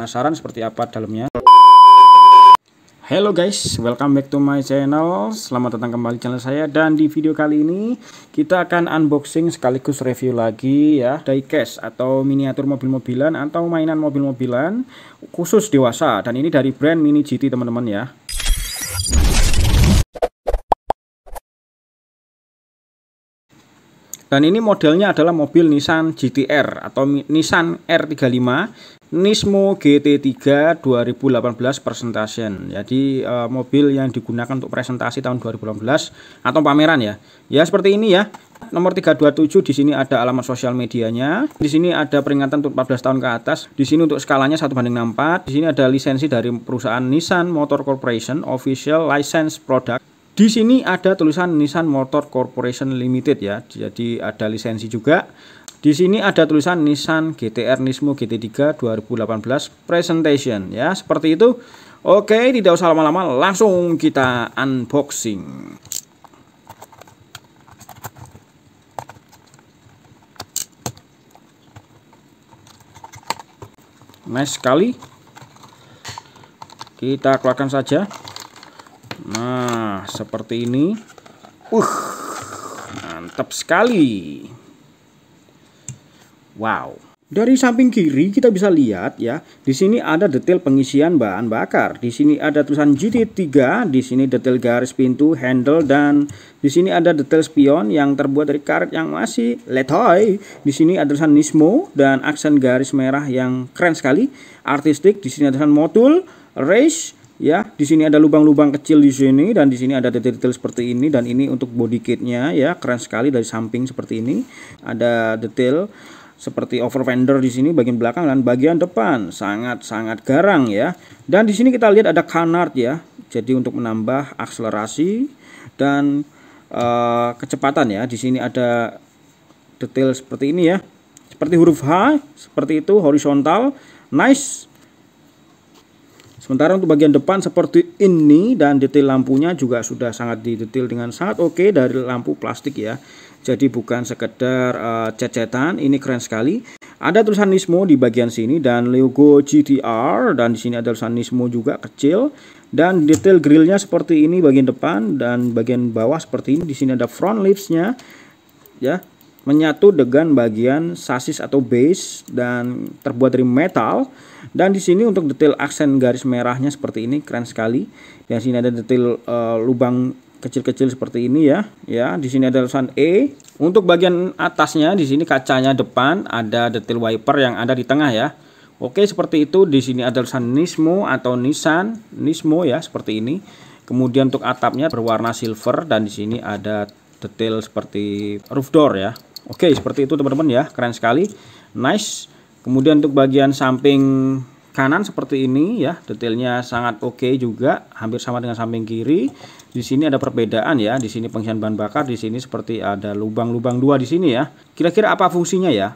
penasaran seperti apa dalamnya Hello guys, welcome back to my channel Selamat datang kembali channel saya Dan di video kali ini Kita akan unboxing sekaligus review lagi ya Diecast atau miniatur mobil-mobilan Atau mainan mobil-mobilan Khusus dewasa Dan ini dari brand Mini GT teman-teman ya Dan ini modelnya adalah mobil Nissan GTR atau Nissan R35 Nismo GT3 2018 presentation. Jadi eh, mobil yang digunakan untuk presentasi tahun 2018 atau pameran ya. Ya seperti ini ya. Nomor 327 di sini ada alamat sosial medianya. Di sini ada peringatan untuk 14 tahun ke atas. Di sini untuk skalanya 1 banding 64. Di sini ada lisensi dari perusahaan Nissan Motor Corporation Official License Product di sini ada tulisan Nissan Motor Corporation Limited ya. Jadi ada lisensi juga. Di sini ada tulisan Nissan GTR Nismo GT3 2018 presentation ya, seperti itu. Oke, tidak usah lama-lama, langsung kita unboxing. Nice sekali. Kita keluarkan saja. Nah, seperti ini. Uh, mantap sekali. Wow. Dari samping kiri kita bisa lihat ya, di sini ada detail pengisian bahan bakar. Di sini ada tulisan GT3, di sini detail garis pintu, handle dan di sini ada detail spion yang terbuat dari karet yang masih letoy. Di sini ada tulisan Nismo dan aksen garis merah yang keren sekali, artistik. Di sini ada tulisan Motul, Race, ya di sini ada lubang-lubang kecil di sini dan di sini ada detail-detail seperti ini dan ini untuk body kitnya ya keren sekali dari samping seperti ini ada detail seperti over fender di sini bagian belakang dan bagian depan sangat-sangat garang ya. Dan di sini kita lihat ada canard ya. Jadi untuk menambah akselerasi dan uh, kecepatan ya. Di sini ada detail seperti ini ya. Seperti huruf H, seperti itu horizontal. Nice Sementara untuk bagian depan seperti ini dan detail lampunya juga sudah sangat didetail dengan sangat oke okay dari lampu plastik ya. Jadi bukan sekedar uh, cecetan, ini keren sekali. Ada tulisan Nismo di bagian sini dan logo GTR dan di sini ada tulisan Nismo juga kecil dan detail grillnya seperti ini bagian depan dan bagian bawah seperti ini. Di sini ada front lipsnya ya menyatu dengan bagian sasis atau base dan terbuat dari metal dan di sini untuk detail aksen garis merahnya seperti ini keren sekali dan sini ada detail uh, lubang kecil-kecil seperti ini ya ya di sini ada tulisan E untuk bagian atasnya di sini kacanya depan ada detail wiper yang ada di tengah ya Oke seperti itu di sini ada tulisan Nismo atau Nissan Nismo ya seperti ini kemudian untuk atapnya berwarna silver dan di sini ada detail seperti roof door ya Oke, seperti itu teman-teman ya. Keren sekali. Nice. Kemudian untuk bagian samping kanan seperti ini ya. Detailnya sangat oke okay juga, hampir sama dengan samping kiri. Di sini ada perbedaan ya. Di sini pengisian bahan bakar, di sini seperti ada lubang-lubang dua di sini ya. Kira-kira apa fungsinya ya?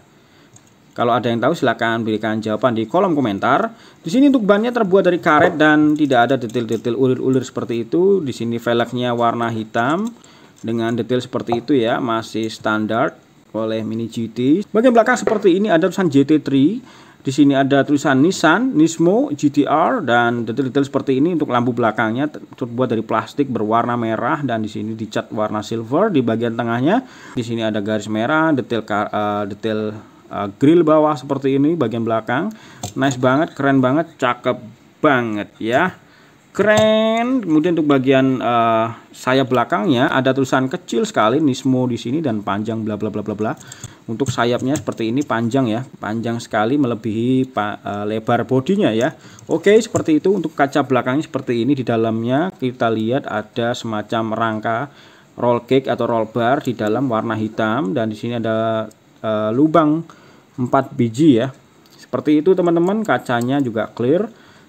Kalau ada yang tahu silahkan berikan jawaban di kolom komentar. Di sini untuk bannya terbuat dari karet dan tidak ada detail-detail ulir-ulir seperti itu. Di sini velgnya warna hitam dengan detail seperti itu ya, masih standar oleh Mini GT. Bagian belakang seperti ini ada tulisan GT3. Di sini ada tulisan Nissan, Nismo, GTR dan detail-detail seperti ini untuk lampu belakangnya terbuat dari plastik berwarna merah dan di sini dicat warna silver di bagian tengahnya. Di sini ada garis merah, detail uh, detail uh, grill bawah seperti ini bagian belakang. Nice banget, keren banget, cakep banget ya keren. Kemudian untuk bagian uh, eh, sayap belakangnya ada tulisan kecil sekali Nismo di sini dan panjang bla bla bla bla bla. Untuk sayapnya seperti ini panjang ya, panjang sekali melebihi pa, uh, lebar bodinya ya. Oke, seperti itu untuk kaca belakangnya seperti ini di dalamnya kita lihat ada semacam rangka roll cake atau roll bar di dalam warna hitam dan di sini ada uh, lubang 4 biji ya. Seperti itu teman-teman, kacanya juga clear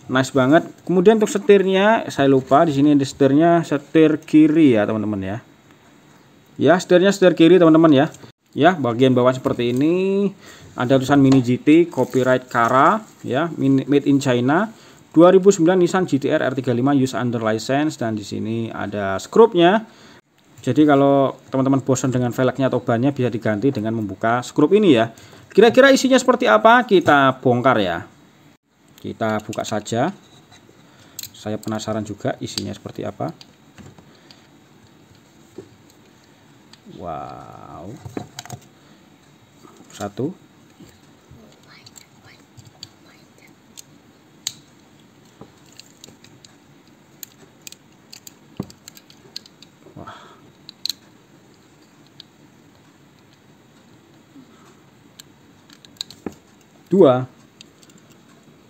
nice banget kemudian untuk setirnya saya lupa di sini ada setirnya setir kiri ya teman-teman ya ya setirnya setir kiri teman-teman ya ya bagian bawah seperti ini ada tulisan mini GT copyright Kara ya made in China 2009 Nissan GTR R35 use under license dan di sini ada skrupnya jadi kalau teman-teman bosan dengan velgnya atau bannya bisa diganti dengan membuka skrup ini ya kira-kira isinya seperti apa kita bongkar ya kita buka saja saya penasaran juga isinya seperti apa wow satu dua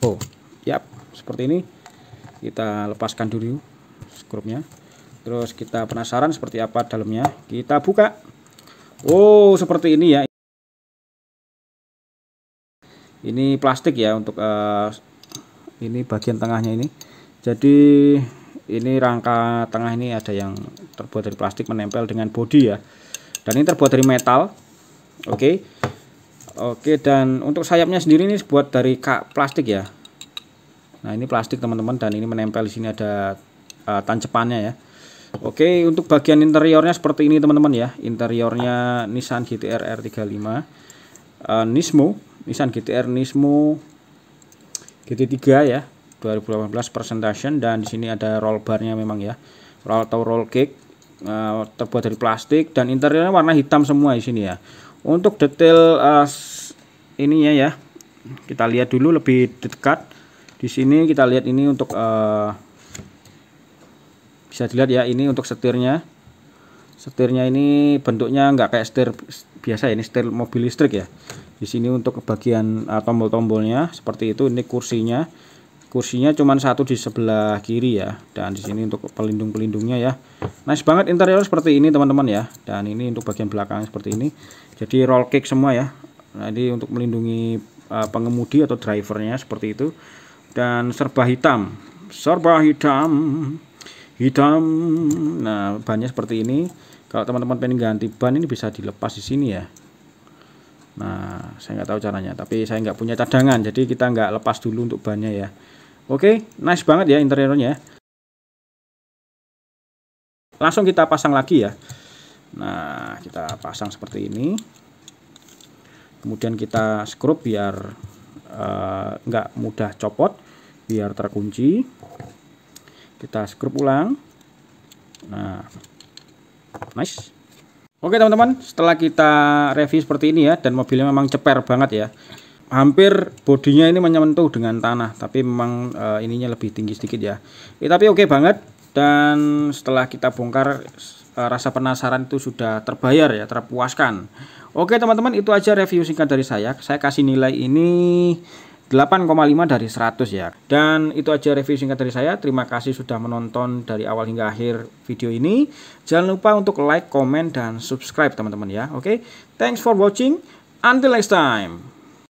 oh yap seperti ini kita lepaskan dulu skrupnya terus kita penasaran seperti apa dalamnya kita buka oh seperti ini ya ini plastik ya untuk uh, ini bagian tengahnya ini jadi ini rangka tengah ini ada yang terbuat dari plastik menempel dengan bodi ya dan ini terbuat dari metal oke okay. Oke dan untuk sayapnya sendiri ini buat dari kak plastik ya. Nah ini plastik teman-teman dan ini menempel di sini ada uh, tancepannya ya. Oke untuk bagian interiornya seperti ini teman-teman ya. Interiornya Nissan GTR R35 uh, Nismo Nissan GTR Nismo GT3 ya 2018 presentation dan di sini ada roll barnya memang ya. Roll atau roll cake uh, terbuat dari plastik dan interiornya warna hitam semua di sini ya untuk detail uh, ininya ya kita lihat dulu lebih dekat di sini kita lihat ini untuk uh, bisa dilihat ya ini untuk setirnya setirnya ini bentuknya nggak kayak setir biasa ya, ini setir mobil listrik ya di sini untuk bagian uh, tombol-tombolnya seperti itu ini kursinya kursinya cuma satu di sebelah kiri ya dan di sini untuk pelindung pelindungnya ya nice banget interior seperti ini teman-teman ya dan ini untuk bagian belakang seperti ini jadi roll cake semua ya jadi nah, untuk melindungi uh, pengemudi atau drivernya seperti itu dan serba hitam serba hitam hitam nah bannya seperti ini kalau teman-teman pengen ganti ban ini bisa dilepas di sini ya Nah, saya nggak tahu caranya, tapi saya nggak punya cadangan, jadi kita nggak lepas dulu untuk bannya ya. Oke, nice banget ya interiornya. Ya. Langsung kita pasang lagi ya. Nah, kita pasang seperti ini. Kemudian kita skrup biar uh, nggak mudah copot, biar terkunci. Kita skrup ulang. Nah, nice. Oke teman-teman, setelah kita review seperti ini ya, dan mobilnya memang ceper banget ya. Hampir bodinya ini menyentuh dengan tanah, tapi memang e, ininya lebih tinggi sedikit ya. E, tapi oke banget, dan setelah kita bongkar e, rasa penasaran itu sudah terbayar ya, terpuaskan. Oke teman-teman, itu aja review singkat dari saya. Saya kasih nilai ini 8,5 dari 100 ya. Dan itu aja review singkat dari saya. Terima kasih sudah menonton dari awal hingga akhir video ini. Jangan lupa untuk like, comment, dan subscribe teman-teman ya. Oke, okay? thanks for watching. Until next time.